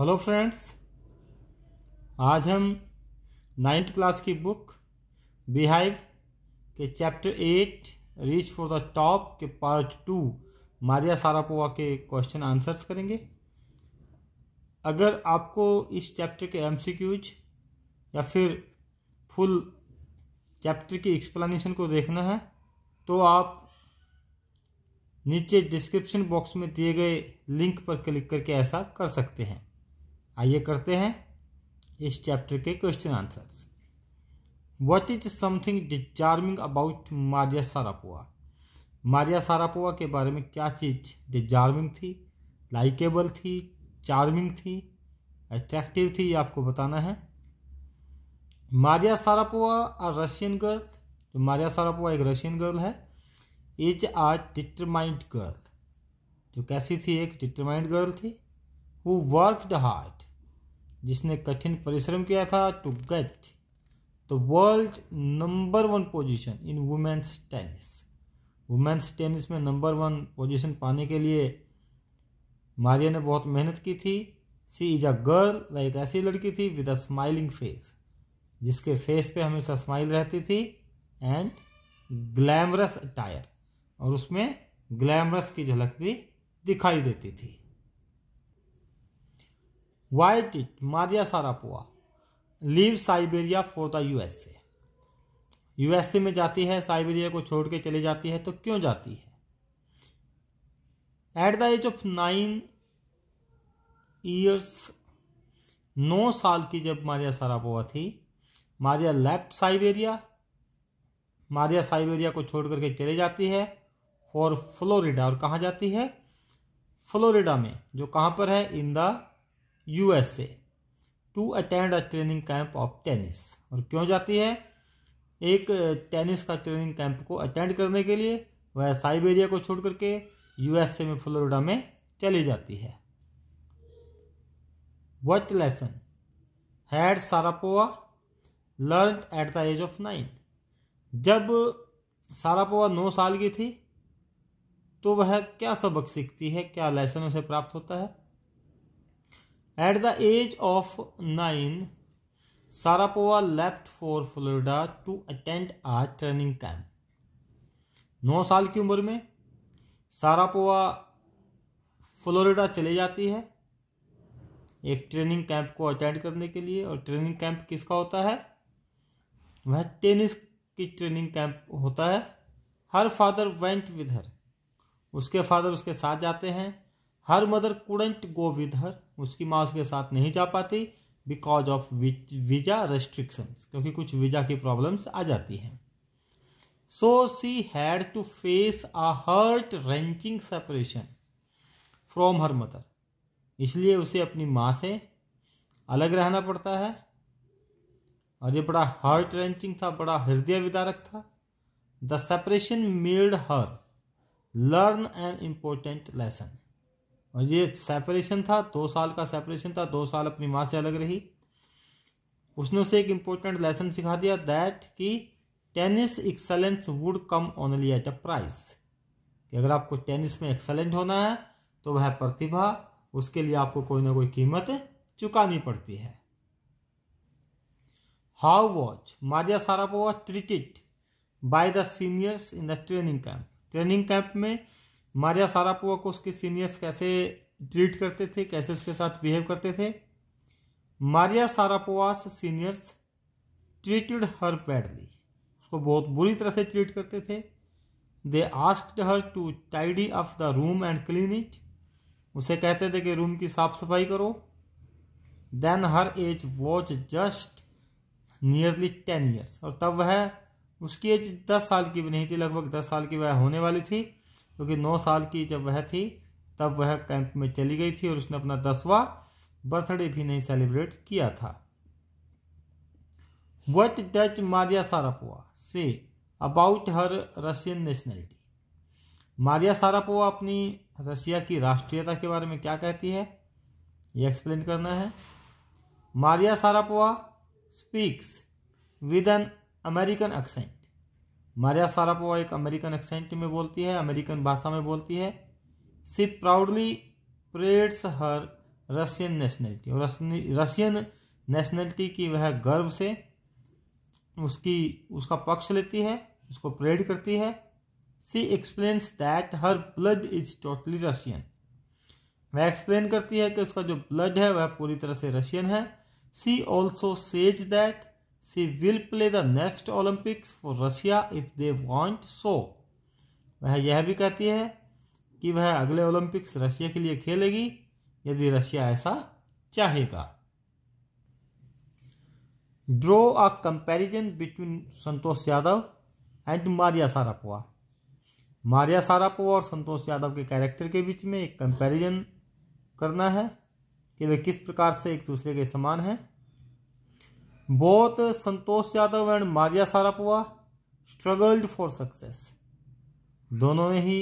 Hello friends आज हम ninth class की बुक बिहाइव के chapter eight reach for the top के पार्ट टू मारिया सारापोवा के क्वेश्चन आंसर्स करेंगे अगर आपको इस चैप्टर के एमसीक्यूज या फिर फुल चैप्टर की एक्सप्लेनेशन को देखना है तो आप नीचे डिस्क्रिप्शन बॉक्स में दिए गए लिंक पर क्लिक करके ऐसा कर सकते हैं आइए करते हैं इस चैप्टर के question answers what is something disarming about Maria Sharapova Maria Sharapova के बारे में क्या चीज़ डिजार्मिंग थी लाइकेबल थी चार्मिंग थी अट्रैक्टिव थी ये आपको बताना है Maria Sharapova a Russian girl जो मारिया सारापोआ एक रशियन गर्ल है इज आ डिटरमाइंड गर्ल जो कैसी थी एक डिटरमाइंड गर्ल थी हु वर्कड हार्ट जिसने कठिन परिश्रम किया था to get the world number one position in women's tennis women's tennis में नंबर वन पोजीशन पाने के लिए मारिया ने बहुत मेहनत की थी सी इज अ गर्ल व एक ऐसी लड़की थी विद अ स्माइलिंग फेस जिसके फेस पे हमेशा स्माइल रहती थी एंड ग्लैमरस अटायर और उसमें ग्लैमरस की झलक भी दिखाई देती थी Why did Maria Sarapova leave Siberia for the USA USA में जाती है साइबेरिया को छोड़ के चली जाती है तो क्यों जाती है at the age of nine years नौ साल की जब मारिया सरापोवा थी Maria left Siberia Maria Siberia को छोड़ करके चले जाती है फॉर फ्लोरिडा और कहाँ जाती है फ्लोरिडा में जो कहाँ पर है in the USA to attend a training camp of tennis और क्यों जाती है एक टेनिस का ट्रेनिंग कैंप को अटेंड करने के लिए वह साइबेरिया को छोड़ करके यूएसए में फ्लोरिडा में चली जाती है what lesson had Sharapova learn at the age of nine जब सारापोवा नौ साल की थी तो वह क्या सबक सीखती है क्या लेसन उसे प्राप्त होता है at the age of nine Sharapova left for Florida to attend a training camp नौ साल की उम्र में सारापोवा फ्लोरिडा चली जाती है एक ट्रेनिंग कैंप को अटेंड करने के लिए और ट्रेनिंग कैंप किसका होता है वह टेनिस की ट्रेनिंग कैंप होता है her father went with her उसके फादर उसके साथ जाते हैं her mother couldn't go with her उसकी माँ उसके साथ नहीं जा पाती बिकॉज ऑफ वीजा रेस्ट्रिक्शंस क्योंकि कुछ वीजा की प्रॉब्लम्स आ जाती हैं so she had to face a heart wrenching separation from her mother इसलिए उसे अपनी माँ से अलग रहना पड़ता है और ये बड़ा हर्ट रेंचिंग था बड़ा हृदय विदारक था the separation made her learn an important lesson और ये सेपरेशन था दो साल का सेपरेशन था दो साल अपनी माँ से अलग रही उसने उसे एक इम्पोर्टेंट लेसन सिखा दिया दैट कि tennis excellence would come only at a price कि अगर आपको टेनिस में एक्सेलेंट होना है तो वह प्रतिभा उसके लिए आपको कोई ना कोई कीमत चुकानी पड़ती है how was Maria Sharapova treated by the seniors in the training camp training camp में मारिया सारापुआ को उसके सीनियर्स कैसे ट्रीट करते थे कैसे उसके साथ बिहेव करते थे Maria Sharapova's seniors treated her badly उसको बहुत बुरी तरह से ट्रीट करते थे they asked her to tidy off the room and clean it उसे कहते थे कि रूम की साफ सफाई करो then her age was just nearly ten years और तब वह उसकी एज दस साल की भी नहीं थी लगभग दस साल की वह होने वाली थी क्योंकि नौ साल की जब वह थी तब वह कैंप में चली गई थी और उसने अपना दसवां बर्थडे भी नहीं सेलिब्रेट किया था what does Maria Sharapova say about her Russian nationality Maria Sharapova अपनी रशिया की राष्ट्रीयता के बारे में क्या कहती है ये एक्सप्लेन करना है Maria Sharapova speaks with an American accent Maria Sharapova एक अमेरिकन एक्सेंट में बोलती है अमेरिकन भाषा में बोलती है she proudly parades her Russian nationality और रशियन नेशनलिटी की वह गर्व से उसकी उसका पक्ष लेती है उसको प्रेड करती है she explains that her blood is totally Russian वह एक्सप्लेन करती है कि उसका जो ब्लड है वह पूरी तरह से रशियन है she also says that She will play the next Olympics for Russia if they want so. वह यह भी कहती है कि वह अगले ओलंपिक्स रशिया के लिए खेलेगी यदि रशिया ऐसा चाहेगा draw a comparison between Santosh Yadav and Maria Sharapova Maria Sharapova और संतोष यादव के कैरेक्टर के बीच में एक कंपेरिजन करना है कि वे किस प्रकार से एक दूसरे के समान हैं Both Santosh Yadav and Maria Sarapova struggled for success. दोनों ने ही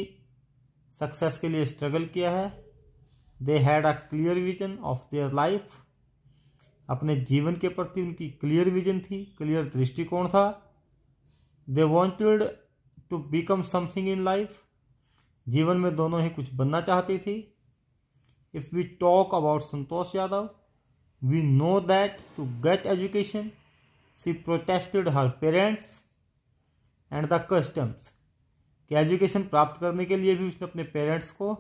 सक्सेस के लिए स्ट्रगल किया है they had a clear vision of their life अपने जीवन के प्रति उनकी क्लियर विजन थी क्लियर दृष्टिकोण था they wanted to become something in life जीवन में दोनों ही कुछ बनना चाहती थी if we talk about Santosh Yadav We know that to get education, she protested her parents and the customs. कि एजुकेशन प्राप्त करने के लिए भी उसने अपने पेरेंट्स को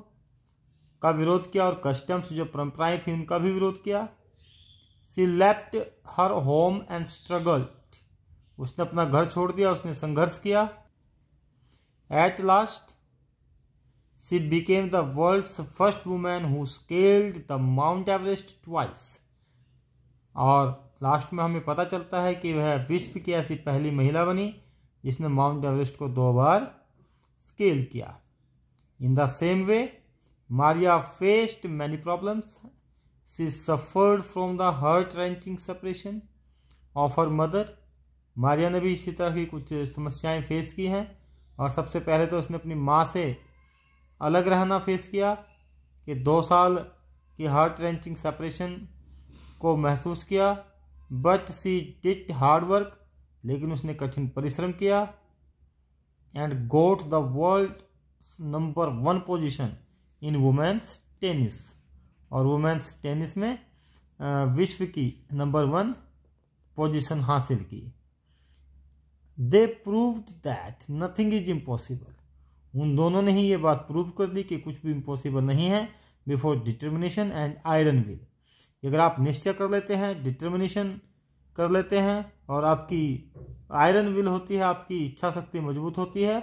का विरोध किया और कस्टम्स जो परंपराएं थी उनका भी विरोध किया she left her home and struggle उसने अपना घर छोड़ दिया उसने संघर्ष किया at last she became the world's first women who scaled the Mount Everest twice और लास्ट में हमें पता चलता है कि वह विश्व की ऐसी पहली महिला बनी जिसने माउंट एवरेस्ट को दो बार स्केल किया in the same way Maria faced many problems she suffered from the heart wrenching separation of her mother Maria ने भी इसी तरह की कुछ समस्याएं फेस की हैं और सबसे पहले तो उसने अपनी माँ से अलग रहना फेस किया कि दो साल की हार्ट रेंचिंग सेपरेशन को महसूस किया बट सी डिट हार्डवर्क लेकिन उसने कठिन परिश्रम किया and got the world number one position in women's tennis और वुमेन्स टेनिस में विश्व की नंबर वन पोजिशन हासिल की they proved that nothing is impossible उन दोनों ने ही ये बात प्रूव कर दी कि कुछ भी इम्पॉसिबल नहीं है before determination and iron will अगर आप निश्चय कर लेते हैं डिटर्मिनेशन कर लेते हैं और आपकी आयरन विल होती है आपकी इच्छा शक्ति मजबूत होती है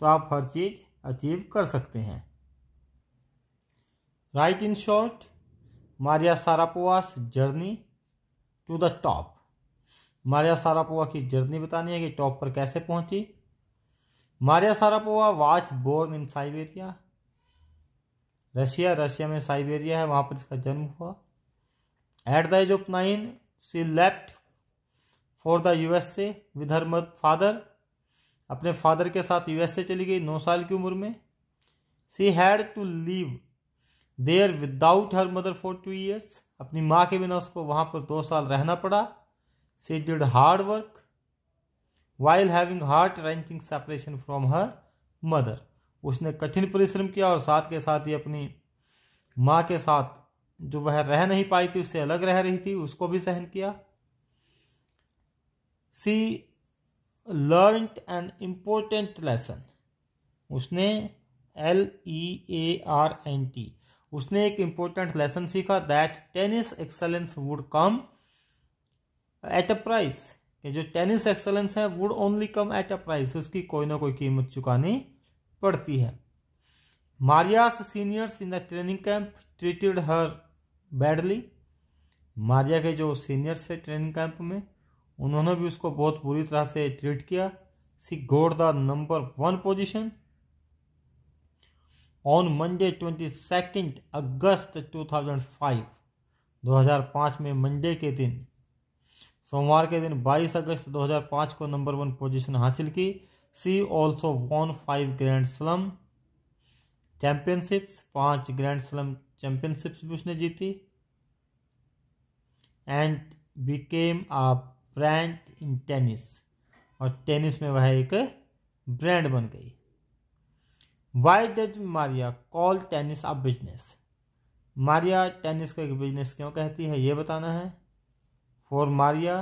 तो आप हर चीज़ अचीव कर सकते हैं right in short Maria Sharapova's journey to the top Maria Sharapova की जर्नी बतानी है कि टॉप पर कैसे पहुंची Maria Sharapova was born in Siberia Russia Russia में साइबेरिया है वहां पर इसका जन्म हुआ at the age of nine she left for the U S A with her mom father अपने फादर के साथ यू एस ए चली गई नौ साल की उम्र में she had to leave there without her mother for two years अपनी माँ के बिना उसको वहाँ पर दो साल रहना पड़ा she did hard work while having heart wrenching separation from her mother उसने कठिन परिश्रम किया और साथ के साथ ही अपनी माँ के साथ जो वह रह नहीं पाई थी उससे अलग रह रही थी उसको भी सहन किया she learn an important lesson उसने L E A R N T उसने एक इम्पोर्टेंट लेसन सीखा that tennis excellence would come at a price कि जो टेनिस एक्सलेंस है would only come at a price उसकी कोई ना कोई कीमत चुकानी पड़ती है Maria's seniors in the training camp treated her badly Maria के जो सीनियर्स थे ट्रेनिंग कैंप में उन्होंने भी उसको बहुत बुरी तरह से ट्रीट किया she got the number one position on Monday twenty second August two thousand five दो हज़ार पाँच में मंडे के दिन सोमवार के दिन बाईस अगस्त दो हज़ार पाँच को नंबर वन पोजीशन हासिल की she also won five grand slam championships पाँच ग्रैंड स्लम चैंपियनशिप्स भी उसने जीती and became a brand in tennis और टेनिस में वह एक ब्रांड बन गई why does Maria call tennis a business Maria tennis को एक बिजनेस क्यों कहती है ये बताना है for Maria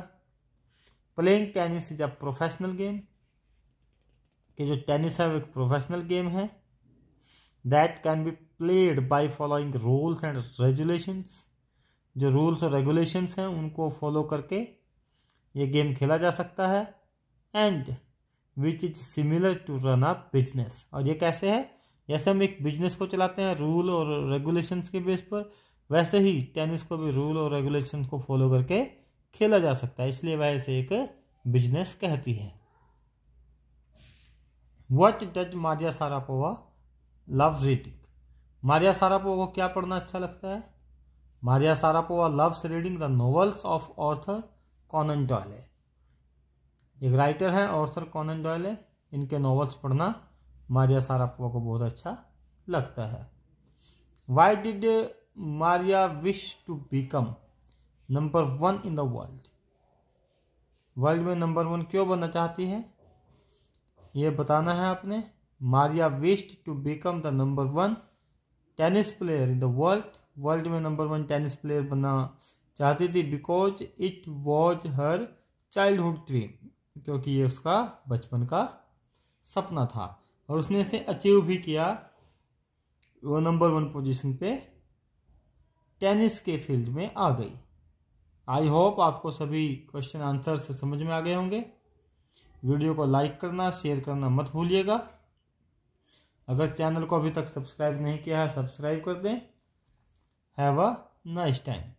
playing tennis is a professional game कि जो टेनिस है वो एक प्रोफेशनल गेम है that can be played by following rules and regulations जो रूल्स और रेगुलेशंस हैं उनको फॉलो करके ये गेम खेला जा सकता है and which is similar to run a business और ये कैसे है जैसे हम एक बिजनेस को चलाते हैं रूल और रेगुलेशंस के बेस पर वैसे ही टेनिस को भी रूल और रेगुलेशन को फॉलो करके खेला जा सकता है इसलिए वह इसे एक बिजनेस कहती है what does Maria Sharapova love reading Maria Sharapova को क्या पढ़ना अच्छा लगता है Maria Sharapova loves reading the novels of Arthur Conan Doyle एक राइटर हैं ऑर्थर कॉनन डॉयले इनके नॉवल्स पढ़ना मारिया सारापोवा को बहुत अच्छा लगता है why did Maria wish to become number one in the world world में नंबर वन क्यों बनना चाहती है ये बताना है आपने Maria wished to become the number one tennis player in the world world में नंबर वन टेनिस प्लेयर बनना चाहती थी because it was her childhood dream क्योंकि ये उसका बचपन का सपना था और उसने इसे अचीव भी किया वो नंबर वन पोजीशन पे टेनिस के फील्ड में आ गई आई होप आपको सभी क्वेश्चन आंसर से समझ में आ गए होंगे वीडियो को लाइक करना शेयर करना मत भूलिएगा अगर चैनल को अभी तक सब्सक्राइब नहीं किया है सब्सक्राइब कर दें हैव अ नाइस टाइम